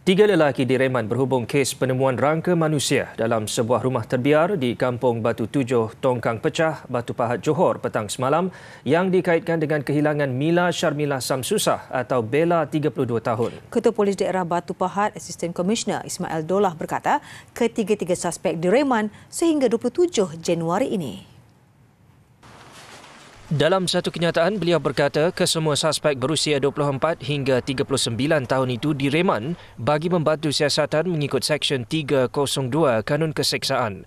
Tiga lelaki direman berhubung kes penemuan rangka manusia dalam sebuah rumah terbiar di Kampung Batu Tujuh, Tongkang Pecah, Batu Pahat, Johor petang semalam yang dikaitkan dengan kehilangan Mila Sharmila Samsusah atau Bella 32 tahun. Ketua Polis Daerah Batu Pahat, Assistant Commissioner Ismail Dolah berkata, ketiga-tiga suspek direman sehingga 27 Januari ini. Dalam satu kenyataan, beliau berkata kesemua suspek berusia 24 hingga 39 tahun itu direman bagi membantu siasatan mengikut Seksyen 302 Kanun Keseksaan.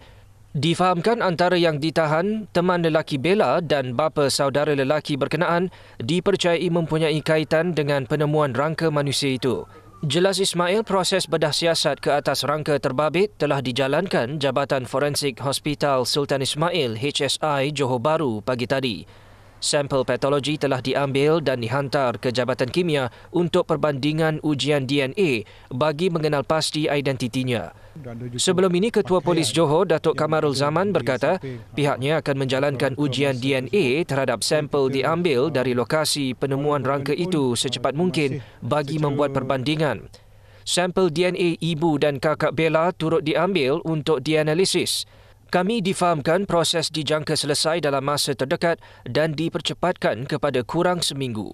Difahamkan antara yang ditahan, teman lelaki Bella dan bapa saudara lelaki berkenaan dipercayai mempunyai kaitan dengan penemuan rangka manusia itu. Jelas Ismail, proses bedah siasat ke atas rangka terbabit telah dijalankan Jabatan Forensik Hospital Sultan Ismail HSI Johor Bahru pagi tadi. Sampel patologi telah diambil dan dihantar ke Jabatan Kimia untuk perbandingan ujian DNA bagi mengenal pasti identitinya. Sebelum ini, Ketua Polis Johor, Datuk Kamarul Zaman berkata pihaknya akan menjalankan ujian DNA terhadap sampel diambil dari lokasi penemuan rangka itu secepat mungkin bagi membuat perbandingan. Sampel DNA ibu dan kakak Bella turut diambil untuk dianalisis. Kami difahamkan proses dijangka selesai dalam masa terdekat dan dipercepatkan kepada kurang seminggu.